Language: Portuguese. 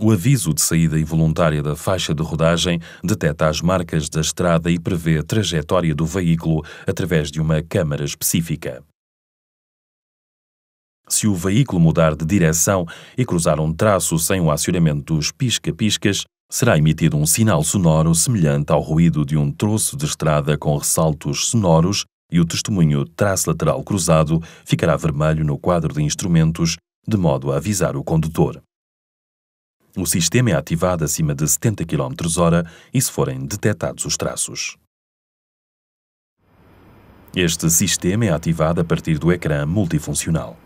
O aviso de saída involuntária da faixa de rodagem detecta as marcas da estrada e prevê a trajetória do veículo através de uma câmara específica. Se o veículo mudar de direção e cruzar um traço sem o acionamento dos pisca-piscas, será emitido um sinal sonoro semelhante ao ruído de um troço de estrada com ressaltos sonoros e o testemunho traço lateral cruzado ficará vermelho no quadro de instrumentos, de modo a avisar o condutor. O sistema é ativado acima de 70 km h e se forem detectados os traços. Este sistema é ativado a partir do ecrã multifuncional.